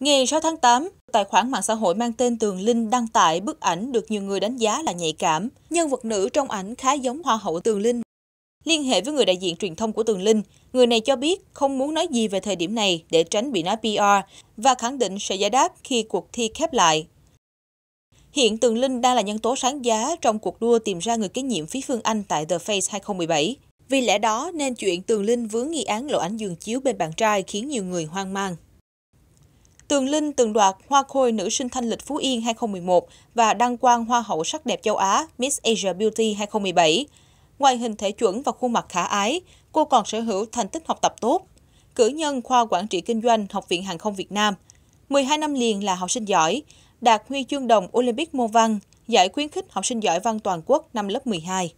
Ngày 6 tháng 8, tài khoản mạng xã hội mang tên Tường Linh đăng tải bức ảnh được nhiều người đánh giá là nhạy cảm. Nhân vật nữ trong ảnh khá giống Hoa hậu Tường Linh. Liên hệ với người đại diện truyền thông của Tường Linh, người này cho biết không muốn nói gì về thời điểm này để tránh bị nói PR và khẳng định sẽ giải đáp khi cuộc thi khép lại. Hiện Tường Linh đang là nhân tố sáng giá trong cuộc đua tìm ra người kế nhiệm phí Phương Anh tại The Face 2017. Vì lẽ đó nên chuyện Tường Linh vướng nghi án lộ ảnh giường chiếu bên bạn trai khiến nhiều người hoang mang. Tường Linh từng đoạt Hoa Khôi Nữ sinh Thanh lịch Phú Yên 2011 và đăng quang Hoa hậu sắc đẹp châu Á Miss Asia Beauty 2017. Ngoài hình thể chuẩn và khuôn mặt khả ái, cô còn sở hữu thành tích học tập tốt. Cử nhân khoa quản trị kinh doanh Học viện Hàng không Việt Nam. 12 năm liền là học sinh giỏi, đạt huy chương đồng Olympic môn văn, giải khuyến khích học sinh giỏi văn toàn quốc năm lớp 12.